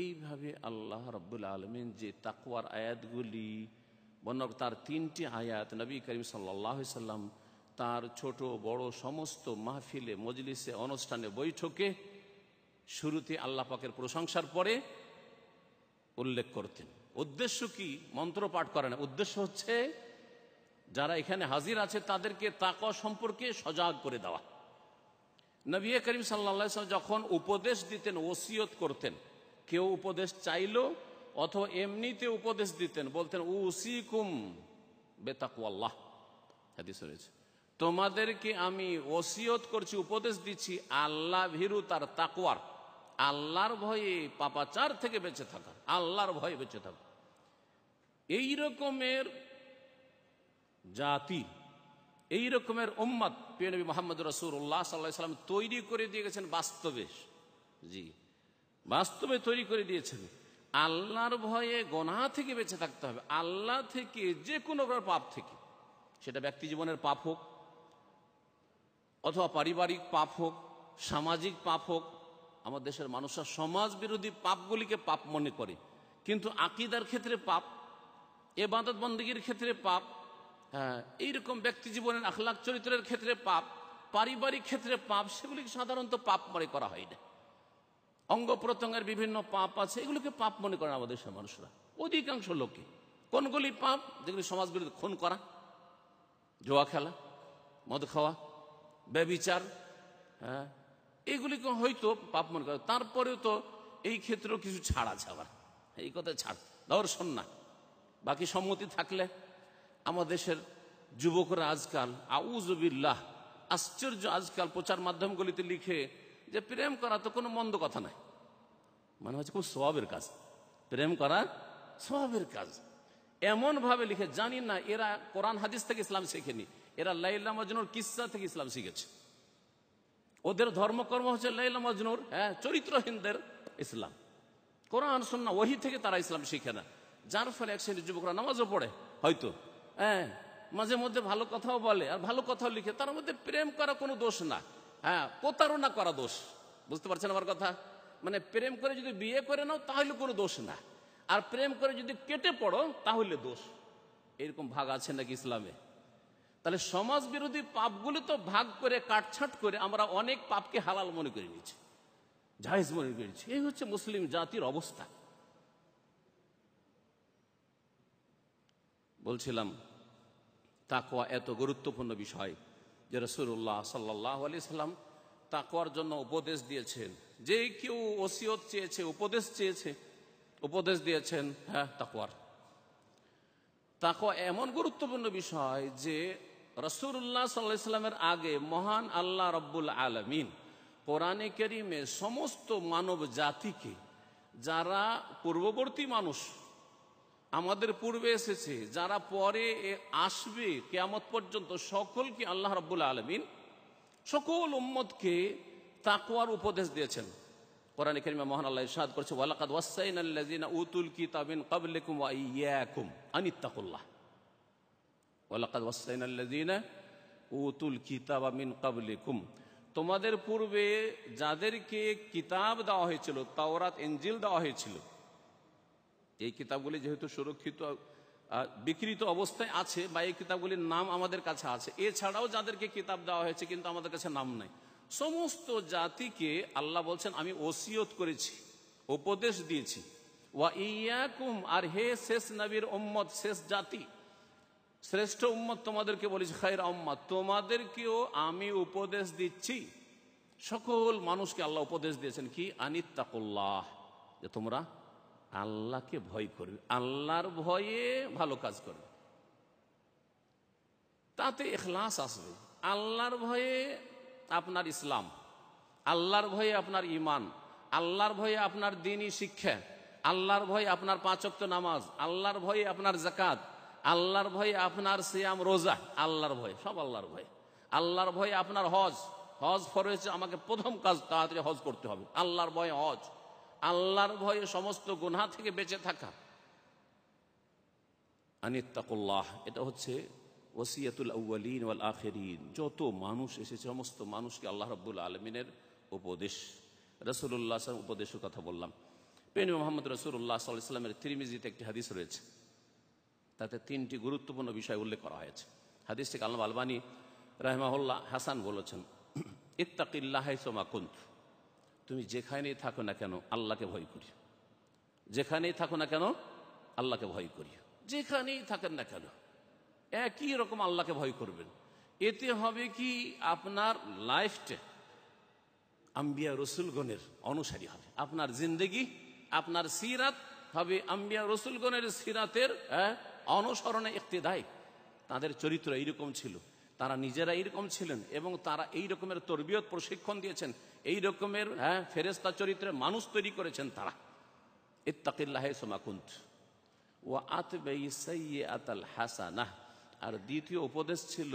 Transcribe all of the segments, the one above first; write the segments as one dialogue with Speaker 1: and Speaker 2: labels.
Speaker 1: এইভাবে আল্লাহ রব্বুল আলমিন যে তাকুয়ার আয়াতগুলি বন্য তার তিনটি আয়াত নবী করিম সাল্লাহ সাল্লাম তার ছোট বড় সমস্ত মাহফিলে মজলিসে অনুষ্ঠানে বৈঠকে শুরুতে আল্লাহ পাকের প্রশংসার পরে উল্লেখ করতেন উদ্দেশ্য কি মন্ত্র পাঠ করে না উদ্দেশ্য হচ্ছে যারা এখানে হাজির আছে তাদেরকে তাকওয়া সম্পর্কে সজাগ করে দেওয়া নবী করিম সাল্লা যখন উপদেশ দিতেন ওসিয়ত করতেন কেউ উপদেশ চাইল অথবা এমনিতে উপদেশ দিতেন বলতেন উসিকুম বেতাকু হাদিস রয়েছে তোমাদেরকে আমি ওসিয়ত করছি উপদেশ দিচ্ছি আল্লাহ ভীরু তার তাকুয়ার আল্লাহর ভয়ে পাপাচার থেকে বেঁচে থাকা আল্লাহর ভয়ে বেঁচে থাকা এই রকমের জাতি এই রকমের ওম্মাদ পিয়নবী মোহাম্মদ রসুল্লাহ সাল্লাহ সাল্লাম তৈরি করে দিয়ে গেছেন বাস্তবে জি বাস্তবে তৈরি করে দিয়েছেন আল্লাহর ভয়ে গনা থেকে বেঁচে থাকতে হবে আল্লাহ থেকে যে কোনো পাপ থেকে সেটা ব্যক্তি জীবনের পাপ হোক অথবা পারিবারিক পাপ হোক সামাজিক পাপ হোক আমার দেশের মানুষরা সমাজ বিরোধী পাপগুলিকে পাপ মনে করে কিন্তু আকিদার ক্ষেত্রে পাপ এ বাদত বন্দীগীর ক্ষেত্রে পাপ হ্যাঁ এইরকম ব্যক্তি জীবনের আখলাখ চরিত্রের ক্ষেত্রে পাপ পারিবারিক ক্ষেত্রে পাপ সেগুলিকে সাধারণত পাপ মনে করা হয় না অঙ্গ প্রত্যঙ্গের বিভিন্ন পাপ আছে এগুলোকে পাপ মনে করেন আমাদের দেশের মানুষরা অধিকাংশ লোকে কোনগুলি পাপ যেগুলি সমাজ খুন করা জোয়া খেলা মদ খাওয়া ব্যবিচার হ্যাঁ এগুলিকে হয়তো পাপ মনে করে তারপরেও তো এই ক্ষেত্রেও কিছু ছাড় আছে আবার এই কথা ছাড় দর্শন না বাকি সম্মতি থাকলে আমাদের দেশের যুবকরা আজকাল আউজবিল্লাহ আশ্চর্য আজকাল প্রচার মাধ্যমগুলিতে লিখে যে প্রেম করা তো কোনো মন্দ কথা নাই মানে হচ্ছে খুব স্বভাবের কাজ প্রেম করা স্বভাবের কাজ এমনভাবে লিখে জানি না এরা কোরআন হাদিস থেকে ইসলাম শিখেনি এরা লাইলা মজনুর কিসা থেকে ইসলাম শিখেছে ওদের ধর্মকর্ম হচ্ছে লাইলা মজনুর হ্যাঁ চরিত্রহীনদের ইসলাম কোরআন না ওহি থেকে তারা ইসলাম শিখে না যার ফলে এক শ্রেণীর যুবকরা নামাজও পড়ে হয়তো হ্যাঁ মাঝে মধ্যে ভালো কথাও বলে আর ভালো কথাও লিখে তার মধ্যে প্রেম করা কোনো দোষ না হ্যাঁ প্রতারণা করা দোষ বুঝতে পারছেন আমার কথা মানে প্রেম করে যদি বিয়ে করে নাও তাহলে কোনো দোষ না আর প্রেম করে যদি কেটে পড়ো তাহলে দোষ এরকম ভাগ আছে নাকি ইসলামে তাহলে সমাজ বিরোধী পাপগুলি তো ভাগ করে কাটছাট করে আমরা অনেক পাপকে হালাল মনে করে নিয়েছি জাহেজ মনে করেছি এই হচ্ছে মুসলিম জাতির অবস্থা বলছিলাম তাকোয়া এত গুরুত্বপূর্ণ বিষয় যে রসুল্লাহ সাল্লাহ আলি সাল্লাম তাকওয়ার জন্য উপদেশ দিয়েছেন যে কেউ ওসিয়ত চেয়েছে উপদেশ চেয়েছে উপদেশ দিয়েছেন হ্যাঁ তাকওয়ার তাকওয়া এমন গুরুত্বপূর্ণ বিষয় যে রসুল্লাহ সাল্লাহ ইসলামের আগে মহান আল্লাহ রব্বুল আলমিন কোরআনে কেরিমে সমস্ত মানব জাতিকে যারা পূর্ববর্তী মানুষ আমাদের পূর্বে এসেছে যারা পরে আসবে কেয়ামত পর্যন্ত সকলকে আল্লাহ রব্বুল আলমিন সকল উম্মদকে তাকুয়ার উপদেশ দিয়েছেন কোরআন কেরিমা মহান আল্লাহ ইসাদ করছে ওয়ালাকাদ ওয়াসাইন আল্লাযিনা উতুল কিতাবিন ক্বাবলিকুম ওয়া ইয়াকুম আনিত্তাকুল্লাহ ওয়ালাকাদ ওয়াসাইন আল্লাযিনা উতুল কিতাবা মিন ক্বাবলিকুম তোমাদের পূর্বে যাদেরকে কিতাব দেওয়া হয়েছিল তাওরাত এঞ্জিল দেওয়া হয়েছিল এই কিতাবগুলি যেহেতু সুরক্ষিত বিকৃত অবস্থায় আছে বা এই কিতাবগুলির নাম আমাদের কাছে আছে এছাড়াও যাদেরকে কিতাব দেওয়া হয়েছে কিন্তু আমাদের কাছে নাম নাই সমস্ত জাতিকে আল্লাহ বলছেন আমি ওসিয়ত করেছি উপদেশ দিয়েছি ওয়া ইয়াকুম আর হে শেষ নবীর ওম্মত শেষ জাতি শ্রেষ্ঠ উম্মত তোমাদেরকে বলেছি খাই উম্মত তোমাদেরকেও আমি উপদেশ দিচ্ছি সকল মানুষকে আল্লাহ উপদেশ দিয়েছেন কি আনিত্তাকুল্লাহ যে তোমরা আল্লাহকে ভয় করবে আল্লাহর ভয়ে ভালো কাজ করবে তাতে এখলাস আসবে আল্লাহর ভয়ে আপনার ইসলাম আল্লাহর ভয়ে আপনার ইমান আল্লাহর ভয়ে আপনার দিনই শিক্ষা আল্লাহর ভয়ে আপনার পাঁচক্ত নামাজ আল্লাহর ভয়ে আপনার জাকাত আল্লাহর ভয়ে আপনার সিয়াম রোজা আল্লাহর ভয়ে সব আল্লাহর ভয়ে আল্লাহর ভয়ে আপনার হজ হজ ফরেছে আমাকে প্রথম কাজ তাড়াতাড়ি হজ করতে হবে আল্লাহর ভয়ে হজ আল্লাহর ভয়ে সমস্ত গুনহা থেকে বেঁচে থাকা আনিত্তাকুল্লাহ এটা হচ্ছে ওসিয়াতুল আউ্বালিন ওয়াল আখেরিন যত মানুষ এসেছে সমস্ত মানুষকে আল্লাহ রব্বুল আলমিনের উপদেশ রসুল্লাহ উপদেশের কথা বললাম পেন মোহাম্মদ রসুল্লাহ সাল্লামের তিরিমিজিতে একটি হাদিস রয়েছে তাতে তিনটি গুরুত্বপূর্ণ বিষয় উল্লেখ করা হয়েছে থেকে আলম আলবানী রাহমাহুল্লাহ হাসান বলেছেন ইত্তাকিল্লাহ সোমা তুমি যেখানেই থাকো না কেন আল্লাহকে ভয় করি যেখানেই থাকো না কেন আল্লাহকে ভয় করি যেখানেই থাকেন না কেন একই রকম আল্লাহকে ভয় করবেন এতে হবে কি আপনার লাইফটা আম্বিয়া রসুলগণের অনুসারী হবে আপনার জিন্দেগি আপনার সিরাত হবে আম্বিয়া রসুলগণের সিরাতের হ্যাঁ, অনুসরণে একটি দায় তাদের চরিত্র এইরকম ছিল তারা নিজেরা এইরকম ছিলেন এবং তারা এই রকমের তরবিয়ত প্রশিক্ষণ দিয়েছেন এই রকমের হ্যাঁ ফেরেস্তা চরিত্রে মানুষ তৈরি করেছেন তারা ইত্তাকিল্লাহ সোমাকুন্ত ও আত আতাল হাসানাহ আর দ্বিতীয় উপদেশ ছিল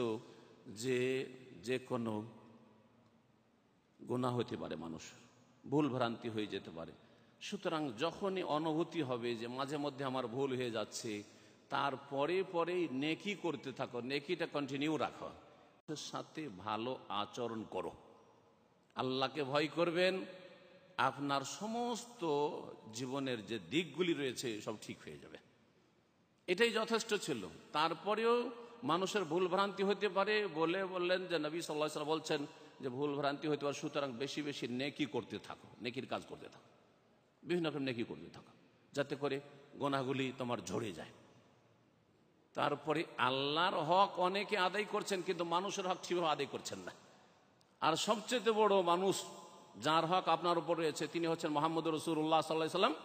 Speaker 1: যে যে কোনো গোনা হতে পারে মানুষ ভুল ভ্রান্তি হয়ে যেতে পারে সুতরাং যখনই অনুভূতি হবে যে মাঝে মধ্যে আমার ভুল হয়ে যাচ্ছে তার পরে পরেই নেকি করতে থাকো নেকিটা কন্টিনিউ রাখো সাথে ভালো আচরণ করো আল্লাহকে ভয় করবেন আপনার সমস্ত জীবনের যে দিকগুলি রয়েছে সব ঠিক হয়ে যাবে এটাই যথেষ্ট ছিল তারপরেও মানুষের ভুল ভ্রান্তি হতে পারে বলে বললেন যে নবী সাল্লাহ সাল্লাম বলছেন যে ভুল ভ্রান্তি হতে পারে সুতরাং বেশি বেশি নেকি করতে থাকো নেকির কাজ করতে থাকো বিভিন্ন রকম নেকি করতে থাকো যাতে করে গোনাগুলি তোমার ঝরে যায় তারপরে আল্লাহর হক অনেকে আদায় করছেন কিন্তু মানুষের হক ঠিকভাবে আদায় করছেন না আর সবচেয়ে বড় মানুষ যার হক আপনার উপর রয়েছে তিনি হচ্ছেন মোহাম্মদ রসুল্লাহ সাল্লাহ সাল্লাম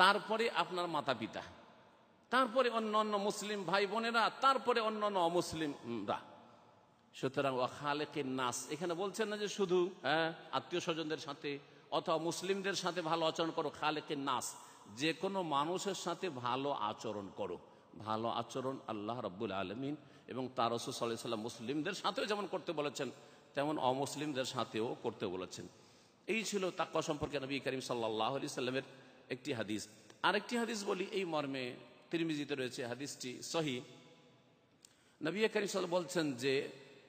Speaker 1: তারপরে আপনার মাতা পিতা তারপরে অন্য অন্য মুসলিম ভাই বোনেরা তারপরে অন্য অন্য অমুসলিমরা সুতরাং খালেকের নাস এখানে বলছেন না যে শুধু হ্যাঁ আত্মীয় স্বজনদের সাথে অথবা মুসলিমদের সাথে ভালো আচরণ করো খালেকের নাস যে কোনো মানুষের সাথে ভালো আচরণ করো ভালো আচরণ আল্লাহ রব্বুল আলমিন এবং তার রসুল সাল্লাহ সাল্লাম মুসলিমদের সাথেও যেমন করতে বলেছেন তেমন অমুসলিমদের সাথেও করতে বলেছেন এই ছিল তাক সম্পর্কে নবী করিম সাল্লাহ আলি সাল্লামের একটি হাদিস আরেকটি হাদিস বলি এই মর্মে তিরমিজিতে রয়েছে হাদিসটি সহি নবী করিম সাল বলছেন যে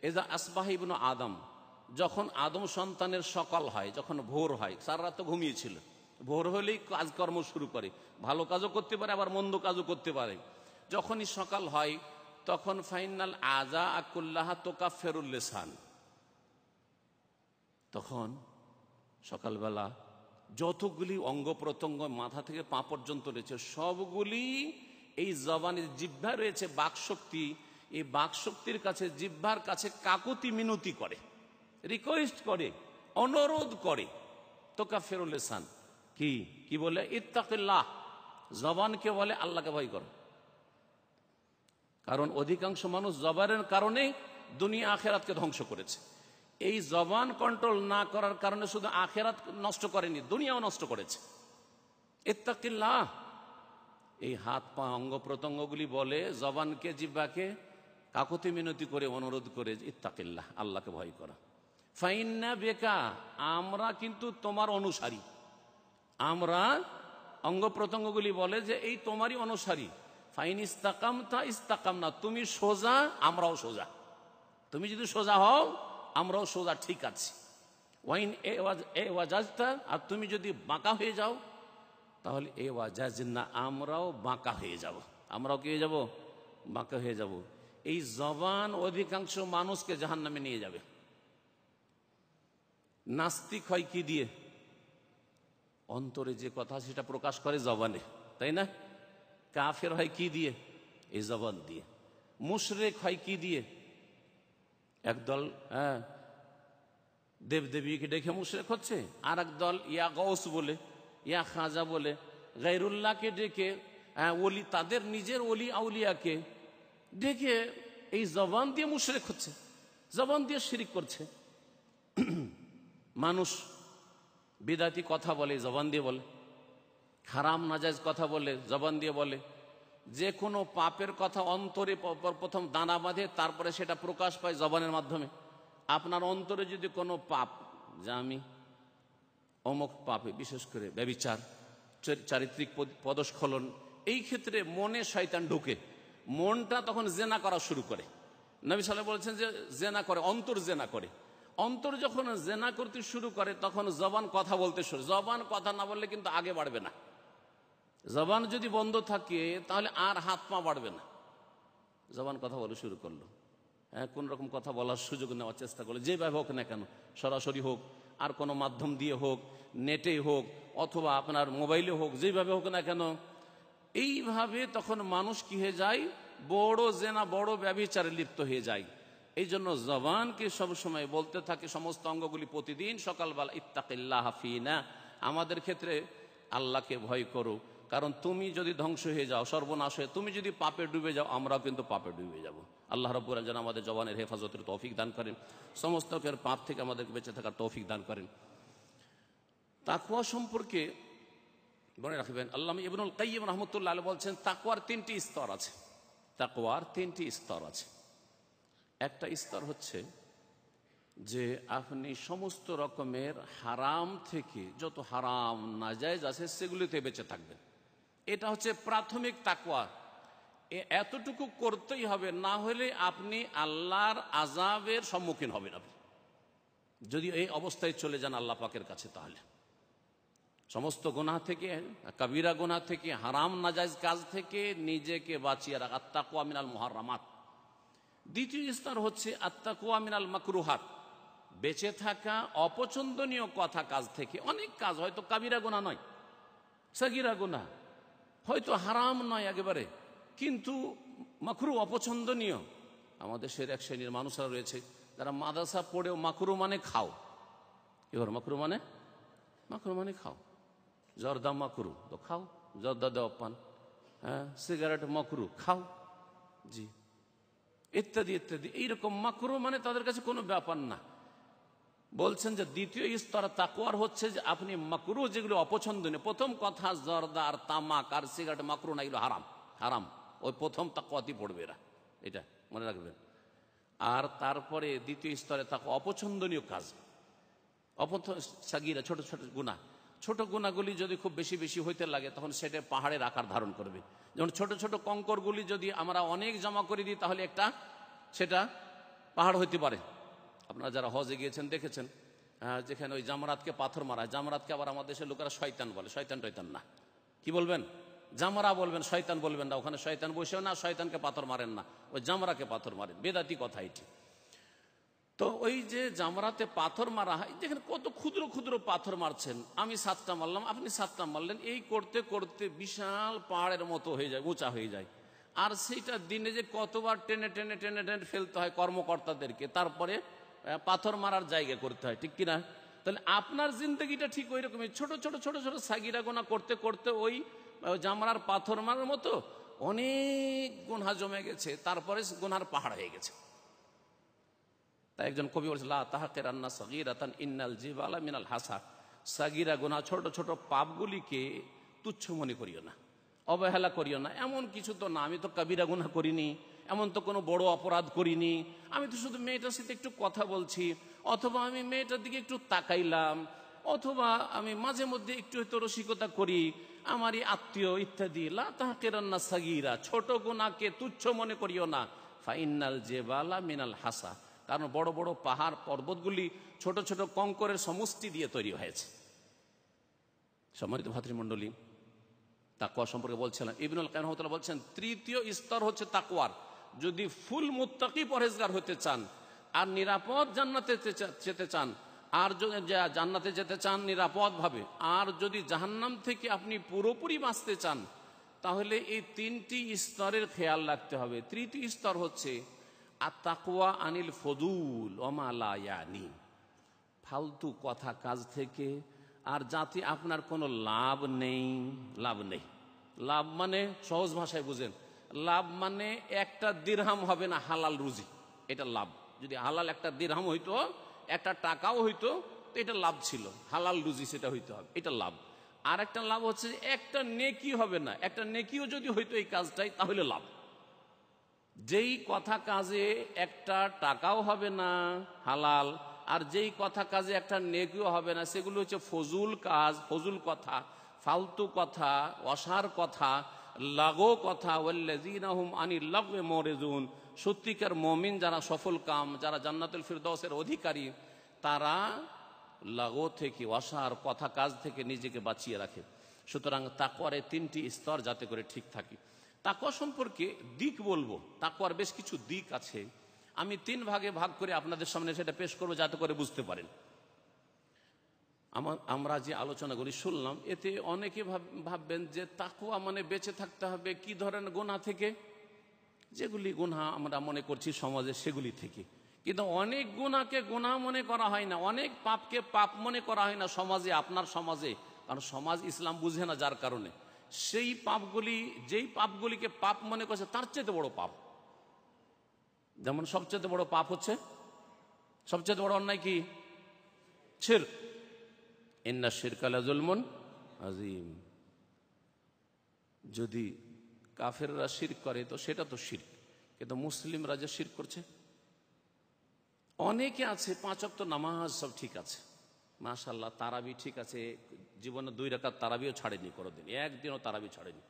Speaker 1: এজা আসবাহ আদম যখন আদম সন্তানের সকাল হয় যখন ভোর হয় সারা রাত তো ঘুমিয়েছিল ভোর হলেই কাজকর্ম শুরু করে ভালো কাজও করতে পারে আবার মন্দ কাজও করতে পারে যখনই সকাল হয় তখন ফাইনাল আজা আকুল্লাহা তোকা ফেরুল্লেসান তখন সকালবেলা যতগুলি অঙ্গ প্রত্যঙ্গ মাথা থেকে পা পর্যন্ত রয়েছে সবগুলি এই জবানের জিহ্বা রয়েছে বাকশক্তি এই বাকশক্তির কাছে জিভ্যার কাছে কাকুতি মিনতি করে রিকোয়েস্ট করে অনুরোধ করে তোকা ফেরুলেসান কি কি বলে ইত্তাকিল্লাহ জবানকে বলে আল্লাহকে ভয় করো কারণ অধিকাংশ মানুষ জবানের কারণেই দুনিয়া আখেরাতকে ধ্বংস করেছে এই জবান কন্ট্রোল না করার কারণে শুধু আখেরাত নষ্ট করেনি দুনিয়াও নষ্ট করেছে ইত্তাকিল্লা এই হাত পা অঙ্গ প্রত্যঙ্গগুলি বলে জবানকে জিব্বাকে কাকতি মিনতি করে অনুরোধ করে ইত্তাকিল্লা আল্লাহকে ভয় করা ফাইন্না বেকা আমরা কিন্তু তোমার অনুসারী আমরা অঙ্গ প্রত্যঙ্গগুলি বলে যে এই তোমারই অনুসারী ফাইন ইস্তাকাম তা ইস্তাকাম না তুমি সোজা আমরাও সোজা তুমি যদি সোজা হও আমরাও সোজা ঠিক আছি ওয়াইন এ ওয়াজ এ আর তুমি যদি বাঁকা হয়ে যাও তাহলে এ ওয়াজাজ না আমরাও বাঁকা হয়ে যাব আমরাও কি হয়ে যাব বাঁকা হয়ে যাব এই জবান অধিকাংশ মানুষকে জাহান নামে নিয়ে যাবে নাস্তিক হয় কি দিয়ে অন্তরে যে কথা সেটা প্রকাশ করে জবানে তাই না কাফের হয় কি দিয়ে এই জবান দিয়ে মুশরেক হয় কি দিয়ে একদল হ্যাঁ দেবদেবীকে ডেকে মুশরেক হচ্ছে আর একদল ইয়া গৌস বলে ইয়া খাজা বলে গাইরুল্লাহকে ডেকে হ্যাঁ ওলি তাদের নিজের ওলি আউলিয়াকে ডেকে এই জবান দিয়ে মুশরেক হচ্ছে জবান দিয়ে শিরিক করছে মানুষ বিদাতি কথা বলে জবান দিয়ে বলে খারাম নাজাইজ কথা বলে জবান দিয়ে বলে যে কোনো পাপের কথা অন্তরে প্রথম দানা বাঁধে তারপরে সেটা প্রকাশ পায় জবানের মাধ্যমে আপনার অন্তরে যদি কোনো পাপ যা আমি অমক পাপে বিশেষ করে ব্যবিচার চারিত্রিক পদস্খলন এই ক্ষেত্রে মনে শয়তান ঢুকে মনটা তখন জেনা করা শুরু করে নবী সালে বলছেন যে জেনা করে অন্তর জেনা করে অন্তর যখন জেনা করতে শুরু করে তখন জবান কথা বলতে শুরু জবান কথা না বললে কিন্তু আগে বাড়বে না জবান যদি বন্ধ থাকে তাহলে আর হাত পা বাড়বে না জবান কথা বলা শুরু করলো হ্যাঁ কোন রকম কথা বলার সুযোগ নেওয়ার চেষ্টা করলো যেভাবে হোক না কেন সরাসরি হোক আর কোনো মাধ্যম দিয়ে হোক নেটে হোক অথবা আপনার মোবাইলে হোক যেভাবে হোক না কেন এইভাবে তখন মানুষ কি হয়ে যায় বড় জেনা বড় ব্যবচারে লিপ্ত হয়ে যায় এই জন্য জবানকে সবসময় বলতে থাকে সমস্ত অঙ্গগুলি প্রতিদিন সকালবেলা ইত্তাকিল্লাহ হাফিনা আমাদের ক্ষেত্রে আল্লাহকে ভয় করুক কারণ তুমি যদি ধ্বংস হয়ে যাও সর্বনাশ হয়ে তুমি যদি পাপে ডুবে যাও আমরাও কিন্তু পাপে ডুবে যাব আল্লাহ রব্বুর যেন আমাদের জবানের হেফাজতের তৌফিক দান করেন সমস্ত পাপ থেকে আমাদের বেঁচে থাকার তৌফিক দান করেন তাকুয়া সম্পর্কে মনে রাখবেন আল্লাহ ইবনুল কাইম রহমতুল্লাহ আলু বলছেন তাকুয়ার তিনটি স্তর আছে তাকুয়ার তিনটি স্তর আছে একটা স্তর হচ্ছে যে আপনি সমস্ত রকমের হারাম থেকে যত হারাম নাজায়জ আছে সেগুলিতে বেঁচে থাকবেন এটা হচ্ছে প্রাথমিক তাকুয়া এতটুকু করতেই হবে না হলে আপনি আল্লাহর আজাবের সম্মুখীন হবেন আপনি যদি এই অবস্থায় চলে যান আল্লাহ পাকের কাছে তাহলে সমস্ত গোনা থেকে কাবিরা গোনা থেকে হারাম নাজাইজ কাজ থেকে নিজেকে বাঁচিয়ে রাখ আত্মাকুয়া মিনাল মহারামাত দ্বিতীয় স্তর হচ্ছে আত্মাকুয়া মিনাল মাকরুহাত বেঁচে থাকা অপছন্দনীয় কথা কাজ থেকে অনেক কাজ হয়তো কাবিরা গোনা নয় সগিরা গোনা হয়তো হারাম নয় একেবারে কিন্তু মাকরু অপছন্দনীয় আমাদের সের এক শ্রেণীর মানুষরা রয়েছে যারা মাদাসা পড়েও মাকরু মানে খাও এবার মাকরু মানে মাকরু মানে খাও জর্দা মাকরু তো খাও জর্দা দেওয়া পান হ্যাঁ সিগারেট মাকরু খাও জি ইত্যাদি ইত্যাদি এইরকম মাকরু মানে তাদের কাছে কোনো ব্যাপার না বলছেন যে দ্বিতীয় স্তর তাকুয়ার হচ্ছে যে আপনি মাকরু যেগুলো অপছন্দনীয় প্রথম কথা জর্দা আর তামাক আর সিগারেট মাকরু না এগুলো হারাম হারাম ওই প্রথম তাকুয়াতি পড়বে এরা এটা মনে রাখবেন আর তারপরে দ্বিতীয় স্তরে তাকে অপছন্দনীয় কাজ অপথ সাগিরা ছোট ছোট গুণা ছোট গুণাগুলি যদি খুব বেশি বেশি হইতে লাগে তখন সেটা পাহাড়ের আকার ধারণ করবে যেমন ছোট ছোট কঙ্করগুলি যদি আমরা অনেক জমা করে দিই তাহলে একটা সেটা পাহাড় হইতে পারে আপনারা যারা হজে গিয়েছেন দেখেছেন যেখানে ওই জামরাতকে পাথর মারা জামরাতকে আবার আমাদের দেশের লোকেরা শয়তান বলে শয়তান টয়তান না কি বলবেন জামরা বলবেন শয়তান বলবেন না ওখানে শয়তান বসেও না শয়তানকে পাথর মারেন না ওই জামরাকে পাথর মারেন বেদাতি কথা এটি তো ওই যে জামরাতে পাথর মারা হয় দেখেন কত ক্ষুদ্র ক্ষুদ্র পাথর মারছেন আমি সাতটা মারলাম আপনি সাতটা মারলেন এই করতে করতে বিশাল পাহাড়ের মতো হয়ে যায় উঁচা হয়ে যায় আর সেইটা দিনে যে কতবার টেনে টেনে টেনে টেনে ফেলতে হয় কর্মকর্তাদেরকে তারপরে পাথর মারার জায়গা করতে হয় ঠিক কিনা তাহলে আপনার জিন্দগিটা ঠিক ওই রকমই ছোট ছোট ছোট ছোট সাগিরা গোনা করতে করতে ওই জামরার পাথর মারার মতো অনেক গুনহা জমে গেছে তারপরে গুনহার পাহাড় হয়ে গেছে তাই একজন কবি বলছে লা ইন্নাল মিনাল হাসা সাগিরা গোনা ছোট ছোট পাপগুলিকে তুচ্ছ মনে করিও না অবহেলা করিও না এমন কিছু তো না আমি তো কাবিরা গুনা করিনি এমন তো কোনো বড় অপরাধ করিনি আমি তো শুধু মেয়েটার সাথে একটু কথা বলছি অথবা আমি মেয়েটার দিকে একটু তাকাইলাম অথবা আমি মাঝে মধ্যে একটু হয়তো রসিকতা করি আমারই আত্মীয় ইত্যাদি লা সাগিরা ছোট গোনাকে তুচ্ছ মনে করিও না ফাইনাল জেবালা মিনাল হাসা কারণ বড় বড় পাহাড় পর্বতগুলি ছোট ছোট কঙ্করের সমষ্টি দিয়ে তৈরি হয়েছে সম্মানিত ভাতৃমণ্ডলী তাকুয়া সম্পর্কে বলছিলাম ইবিনুল কেন বলছেন তৃতীয় স্তর হচ্ছে তাকুয়ার যদি ফুল মোত্তাকি পরেজগার হতে চান আর নিরাপদ জান্নাতে যেতে চান আর জান্নাতে যেতে চান নিরাপদভাবে আর যদি জাহান্নাম থেকে আপনি পুরোপুরি বাঁচতে চান তাহলে এই তিনটি স্তরের খেয়াল রাখতে হবে তৃতীয় স্তর হচ্ছে আর তাকুয়া আনিল ফদুল অমালায়ানি ফালতু কথা কাজ থেকে আর যাতে আপনার কোনো লাভ নেই লাভ নেই লাভ মানে সহজ ভাষায় বুঝেন লাভ মানে একটা দীর্হাম হবে না হালাল রুজি এটা লাভ যদি হালাল একটা দীর্হাম হইতো একটা টাকাও হইতো তো এটা লাভ ছিল হালাল রুজি সেটা হইতে হবে এটা লাভ আর একটা লাভ হচ্ছে একটা নেকি হবে না একটা নেকিও যদি হইতো এই কাজটাই তাহলে লাভ যেই কথা কাজে একটা টাকাও হবে না হালাল আর যেই কথা কাজে একটা নেকিও হবে না সেগুলো হচ্ছে ফজুল কাজ ফজুল কথা ফালতু কথা অসার কথা লাগো কথা ওয়াল্লাজিনাহুম আনি লাগবে মরেজুন সত্যিকার মমিন যারা সফল কাম যারা জান্নাতুল ফিরদসের অধিকারী তারা লাগো থেকে অসার কথা কাজ থেকে নিজেকে বাঁচিয়ে রাখে সুতরাং তাকোয়ার তিনটি স্তর যাতে করে ঠিক থাকে তাকোয়া সম্পর্কে দিক বলবো তাকোয়ার বেশ কিছু দিক আছে আমি তিন ভাগে ভাগ করে আপনাদের সামনে সেটা পেশ করবো যাতে করে বুঝতে পারেন আমরা যে আলোচনা করি শুনলাম এতে অনেকে ভাববেন যে তাকুয়া মানে বেঁচে থাকতে হবে কি ধরনের গোনা থেকে যেগুলি গোনা আমরা মনে করছি সমাজে সেগুলি থেকে কিন্তু অনেক গুণাকে গুণা মনে করা হয় না অনেক পাপকে পাপ মনে করা হয় না সমাজে আপনার সমাজে কারণ সমাজ ইসলাম বুঝে না যার কারণে সেই পাপগুলি যেই পাপগুলিকে পাপ মনে করছে তার চেয়ে বড় পাপ যেমন সবচেয়ে বড় পাপ হচ্ছে সবচেয়ে বড় অন্যায় কি ছেড় এন্না শিরকালা জলমন আজিম যদি কাফেররা শির করে তো সেটা তো শির কিন্তু মুসলিম রাজা শির করছে অনেকে আছে পাঁচ তো নামাজ সব ঠিক আছে মাশাল্লাহ তারাবি ঠিক আছে জীবনে দুই রাখা তারাবিও ছাড়েনি কোনো দিন একদিনও তারাবি ছাড়েনি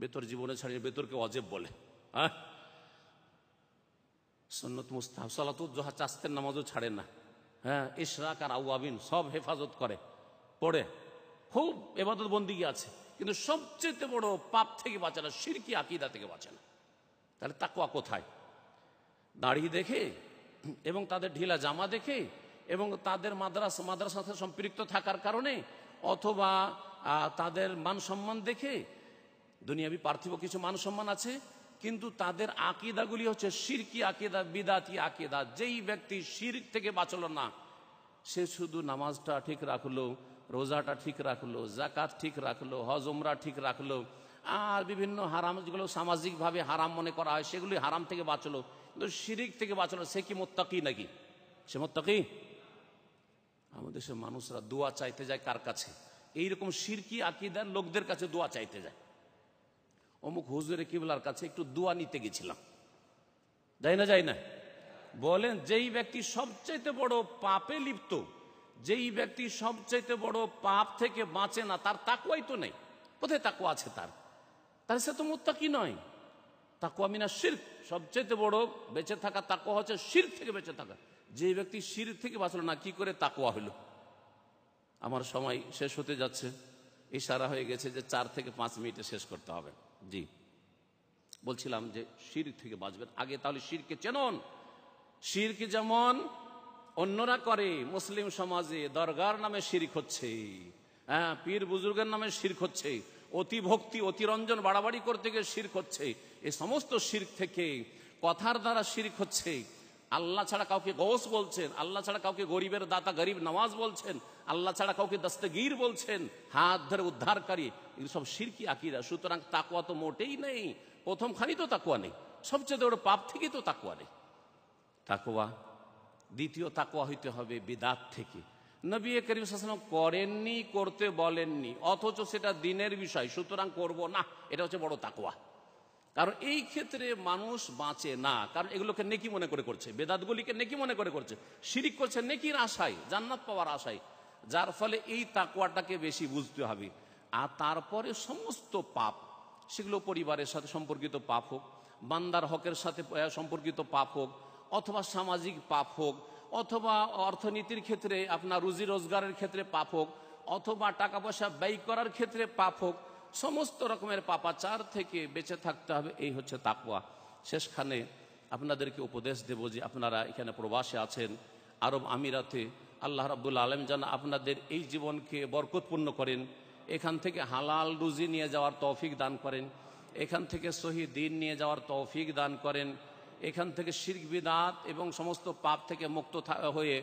Speaker 1: বেতর জীবনে ছাড়েনি বেতরকে অজেব বলে হ্যাঁ সন্নত মুস্তাহ জোহা চাস্তের নামাজও ছাড়ে না হ্যাঁ ইশরাক আর আউআবিন সব হেফাজত করে পড়ে খুব এবাদত বন্দি আছে কিন্তু সবচেয়ে বড় পাপ থেকে বাঁচে না সিরকি আকিদা থেকে বাঁচে না তাহলে তাকুয়া কোথায় দাঁড়িয়ে দেখে এবং তাদের ঢিলা জামা দেখে এবং তাদের মাদ্রাস মাদ্রাসার সাথে সম্পৃক্ত থাকার কারণে অথবা তাদের মান সম্মান দেখে দুনিয়াবি পার্থিব কিছু মান সম্মান আছে কিন্তু তাদের আকিদাগুলি হচ্ছে সিরকি আকিদা বিদাতি আকিদা যেই ব্যক্তি শির থেকে বাঁচল না সে শুধু নামাজটা ঠিক রাখলো রোজাটা ঠিক রাখলো জাকাত ঠিক রাখলো হজ ঠিক রাখলো আর বিভিন্ন হারাম যেগুলো সামাজিকভাবে হারাম মনে করা হয় সেগুলি হারাম থেকে বাঁচলো কিন্তু শিরিক থেকে বাঁচলো সে কি মোত্তাকি নাকি সে মোত্তাকি আমাদের দেশের মানুষরা দোয়া চাইতে যায় কার কাছে এইরকম সিরকি আকিদার লোকদের কাছে দোয়া চাইতে যায় অমুক হুজুরে কিবলার কাছে একটু দোয়া নিতে গেছিলাম যাই না যাই না বলেন যেই ব্যক্তি সবচাইতে বড় পাপে লিপ্ত যেই ব্যক্তি সবচাইতে বড় পাপ থেকে বাঁচে না তার তাকুয়াই তো নেই কোথায় তাকুয়া আছে তার তাহলে সে তো মোত্তাকি নয় তাকুয়া মিনা শির্ক সবচাইতে বড় বেঁচে থাকা তাকুয়া হচ্ছে শির থেকে বেঁচে থাকা যে ব্যক্তি শির থেকে বাঁচল না কি করে তাকুয়া হলো আমার সময় শেষ হতে যাচ্ছে ইশারা হয়ে গেছে যে চার থেকে পাঁচ মিনিটে শেষ করতে হবে জি বলছিলাম যে শির থেকে বাঁচবেন আগে তাহলে শিরকে চেনন শিরকে যেমন অন্যরা করে মুসলিম সমাজে দরগার নামে শিরিক হচ্ছে হ্যাঁ পীর বুজুর্গের নামে শির্ক হচ্ছে অতিভক্তি অতিরঞ্জন বাড়াবাড়ি করতে গিয়ে শির্ক হচ্ছে এই সমস্ত শির্ক থেকে কথার দ্বারা শির্ক হচ্ছে আল্লাহ ছাড়া কাউকে গৌস বলছেন আল্লাহ ছাড়া কাউকে গরিবের দাতা গরিব নামাজ বলছেন আল্লাহ ছাড়া কাউকে দস্তগীর বলছেন হাত ধরে উদ্ধারকারী এগুলো সব শিরকি আকিরা সুতরাং তাকুয়া তো মোটেই নেই প্রথম খানি তো তাকুয়া নেই সবচেয়ে বড় পাপ থেকে তো তাকুয়া নেই তাকুয়া দ্বিতীয় তাকুয়া হইতে হবে বেদাত থেকে নবী করিম শাসন করেননি করতে বলেননি অথচ সেটা দিনের বিষয় সুতরাং করব না এটা হচ্ছে বড় তাকুয়া কারণ এই ক্ষেত্রে মানুষ বাঁচে না কারণ এগুলোকে নেকি মনে করে করছে বেদাতগুলিকে নেকি মনে করে করছে শিরিক করছে নেকির আশায় জান্নাত পাওয়ার আশায় যার ফলে এই তাকুয়াটাকে বেশি বুঝতে হবে আর তারপরে সমস্ত পাপ সেগুলো পরিবারের সাথে সম্পর্কিত পাপ হোক বান্দার হকের সাথে সম্পর্কিত পাপ হোক অথবা সামাজিক পাপ হোক অথবা অর্থনীতির ক্ষেত্রে আপনার রুজি রোজগারের ক্ষেত্রে পাপ হোক অথবা টাকা পয়সা ব্যয় করার ক্ষেত্রে পাপ হোক সমস্ত রকমের পাপাচার থেকে বেঁচে থাকতে হবে এই হচ্ছে তাকুয়া শেষখানে আপনাদেরকে উপদেশ দেব যে আপনারা এখানে প্রবাসে আছেন আরব আমিরাতে আল্লাহ রাবুল আলম যেন আপনাদের এই জীবনকে বরকতপূর্ণ করেন এখান থেকে হালাল রুজি নিয়ে যাওয়ার তৌফিক দান করেন এখান থেকে সহি দিন নিয়ে যাওয়ার তৌফিক দান করেন এখান থেকে শির্ক বিদাত এবং সমস্ত পাপ থেকে মুক্ত হয়ে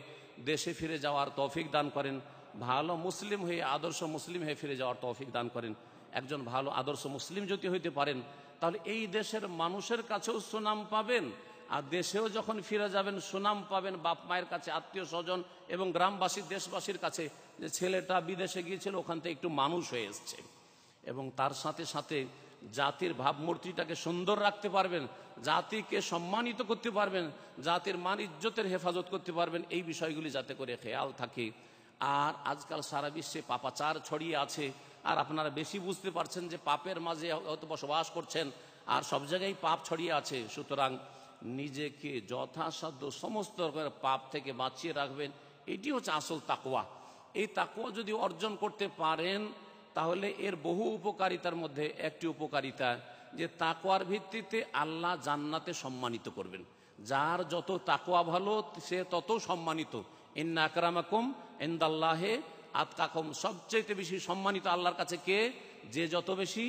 Speaker 1: দেশে ফিরে যাওয়ার তৌফিক দান করেন ভালো মুসলিম হয়ে আদর্শ মুসলিম হয়ে ফিরে যাওয়ার তৌফিক দান করেন একজন ভালো আদর্শ মুসলিম যদি হইতে পারেন তাহলে এই দেশের মানুষের কাছেও সুনাম পাবেন আর দেশেও যখন ফিরে যাবেন সুনাম পাবেন বাপ মায়ের কাছে আত্মীয় স্বজন এবং গ্রামবাসী দেশবাসীর কাছে যে ছেলেটা বিদেশে গিয়েছিল ওখান থেকে একটু মানুষ হয়ে এসছে এবং তার সাথে সাথে জাতির ভাবমূর্তিটাকে সুন্দর রাখতে পারবেন জাতিকে সম্মানিত করতে পারবেন জাতির মান ইজ্জতের হেফাজত করতে পারবেন এই বিষয়গুলি যাতে করে খেয়াল থাকে আর আজকাল সারা বিশ্বে পাপাচার ছড়িয়ে আছে আর আপনারা বেশি বুঝতে পারছেন যে পাপের মাঝে হয়তো বসবাস করছেন আর সব জায়গায় পাপ ছড়িয়ে আছে সুতরাং নিজেকে যথাসাধ্য সমস্ত রকমের পাপ থেকে বাঁচিয়ে রাখবেন এটি হচ্ছে আসল তাকুয়া এই তাকুয়া যদি অর্জন করতে পারেন তাহলে এর বহু উপকারিতার মধ্যে একটি উপকারিতা যে তাকোয়ার ভিত্তিতে আল্লাহ জান্নাতে সম্মানিত করবেন যার যত তাকোয়া ভালো সে তত সম্মানিত ইন্না আকরামাকুম ইন্দাল্লাহে আতকাকুম সবচেয়ে বেশি সম্মানিত আল্লাহর কাছে কে যে যত বেশি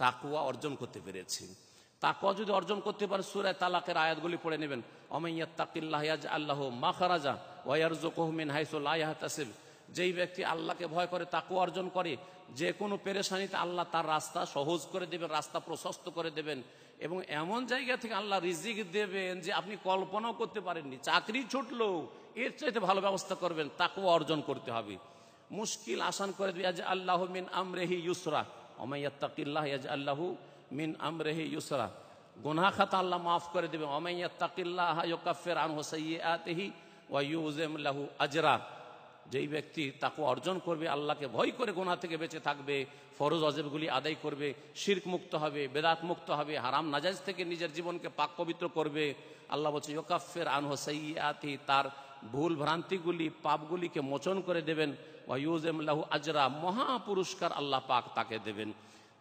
Speaker 1: তাকুয়া অর্জন করতে পেরেছে তাকুয়া যদি অর্জন করতে পারে সুরায় তালাকের আয়াতগুলি পড়ে নেবেন অমাইয়া তাকিল্লাহ আল্লাহ মাখারাজা ওয়ারজোকহমিন হাইসুল আয়াহ তাসিফ যেই ব্যক্তি আল্লাহকে ভয় করে তাকে অর্জন করে যে কোনো পেরেশানিতে আল্লাহ তার রাস্তা সহজ করে দেবেন রাস্তা প্রশস্ত করে দেবেন এবং এমন জায়গা থেকে আল্লাহ রিজিক দেবেন যে আপনি কল্পনাও করতে পারেননি চাকরি ছুটলো এর চাইতে ভালো ব্যবস্থা করবেন তাকেও অর্জন করতে হবে মুশকিল আসান করে দেবে আজ আল্লাহ মিন আমরেহি ইউসরা অমাইয়াত্তাকিল্লাহ আজ আল্লাহ মিন আমরেহি ইউসরা গোনা খাতা আল্লাহ মাফ করে দেবে অমাইয়াত্তাকিল্লাহ ইউকাফির আন হোসাইয়াতিহি ওয়া ইউজিম লাহু আজরা যেই ব্যক্তি তাকে অর্জন করবে আল্লাহকে ভয় করে গোনা থেকে বেঁচে থাকবে ফরজ অজেবগুলি আদায় করবে শির্ক মুক্ত হবে বেদাত মুক্ত হবে হারাম নাজাজ থেকে নিজের জীবনকে পাক পবিত্র করবে আল্লাহ বলছে ইয়োকাফের আন হোসাই তার ভুল ভ্রান্তিগুলি পাপগুলিকে মোচন করে দেবেন ওয়াইউজেমলাহু আজরা মহা পুরস্কার আল্লাহ পাক তাকে দেবেন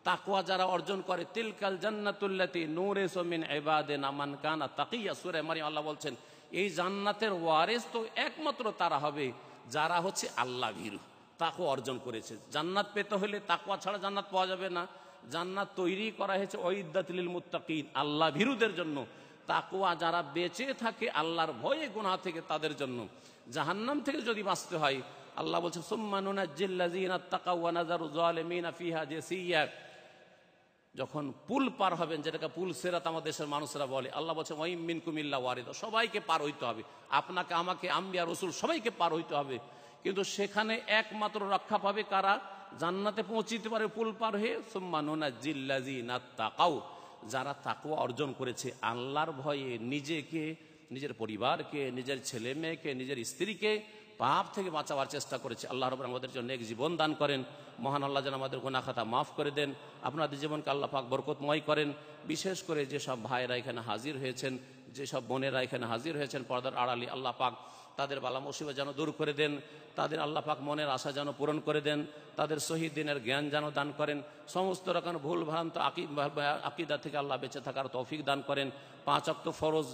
Speaker 1: তাকুয়া যারা অর্জন করে তিলকাল জান্নাতুল্লাতি নূরে সোমিন এবাদে নামান কানা তাকিয়া সুরে মারি আল্লাহ বলছেন এই জান্নাতের ওয়ারেস তো একমাত্র তারা হবে যারা হচ্ছে আল্লাহ ভীরু তাকে অর্জন করেছে জান্নাত পেতে হলে তাকুয়া ছাড়া জান্নাত পাওয়া যাবে না জান্নাত তৈরি করা হয়েছে ওইদাতিল মুতাকিদ আল্লাহ ভীরুদের জন্য তাকুয়া যারা বেঁচে থাকে আল্লাহর ভয়ে গুণা থেকে তাদের জন্য জাহান্নাম থেকে যদি বাঁচতে হয় আল্লাহ বলছে সুম্মানুনা জিল্লাজিনা তাকাউয়া নাজারু জালেমিনা ফিহা জেসিয়া যখন পুল পার হবেন যেটাকে পুল সেরাত আমাদের দেশের মানুষেরা বলে আল্লাহ বলছে ওয়াইম মিন কুমিল্লা ওয়ারিদ সবাইকে পার হইতে হবে আপনাকে আমাকে আম্বিয়া রসুল সবাইকে পার হইতে হবে কিন্তু সেখানে একমাত্র রক্ষা পাবে কারা জান্নাতে পৌঁছিতে পারে পুল পার হয়ে সুম্মানুনা জিল্লাজি না তাকাও যারা তাকুয়া অর্জন করেছে আল্লাহর ভয়ে নিজেকে নিজের পরিবারকে নিজের ছেলে মেয়েকে নিজের স্ত্রীকে পাপ থেকে বাঁচাবার চেষ্টা করেছে আল্লাহ রব আমাদের জন্য এক জীবন দান করেন মহান আল্লাহ যেন আমাদের গোনা খাতা মাফ করে দেন আপনাদের জীবনকে আল্লাহ পাক বরকতময় করেন বিশেষ করে যেসব ভাইয়েরা এখানে হাজির হয়েছেন যেসব বোনেরা এখানে হাজির হয়েছেন পর্দার আড়ালি আল্লাহ পাক তাদের বালা মুসিবা যেন দূর করে দেন তাদের আল্লাহ পাক মনের আশা যেন পূরণ করে দেন তাদের শহীদ দিনের জ্ঞান যেন দান করেন সমস্ত রকম ভুল ভ্রান্ত আকিদা থেকে আল্লাহ বেঁচে থাকার তৌফিক দান করেন পাঁচ অক্ত ফরজ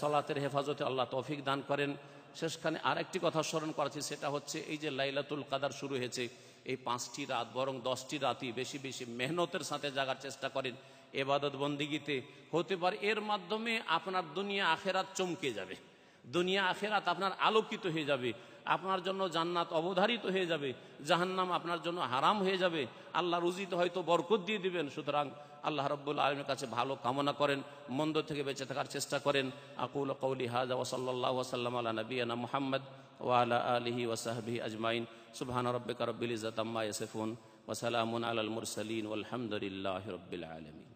Speaker 1: সলাতের হেফাজতে আল্লাহ তৌফিক দান করেন শেষখানে আরেকটি কথা স্মরণ করেছি সেটা হচ্ছে এই যে লাইলাতুল কাদার শুরু হয়েছে এই পাঁচটি রাত বরং দশটি রাতই বেশি বেশি মেহনতের সাথে জাগার চেষ্টা করেন এবাদত বন্দিগিতে হতে পারে এর মাধ্যমে আপনার দুনিয়া আখেরাত চমকে যাবে দুনিয়া আখেরাত আপনার আলোকিত হয়ে যাবে আপনার জন্য জান্নাত অবধারিত হয়ে যাবে জাহান্নাম আপনার জন্য হারাম হয়ে যাবে আল্লাহ রুজিত হয়তো বরকত দিয়ে দিবেন সুতরাং আল্লাহ রব্বুল আলমের কাছে ভালো কামনা করেন মন্দ থেকে বেঁচে থাকার চেষ্টা করেন আকুল কৌলি হাজা ওসল্লাহ সাল্লাম আল্লাহ নবীনা মোহাম্মদ ওয়ালা আলহি ওসাহবি আজমাইন সুবহান রব্বিকা রব্বিল ইজাত আম্মা ইয়াসিফুন ওয়া সালামুন আলাল মুরসালিন ওয়াল হামদুলিল্লাহি রব্বিল আলামিন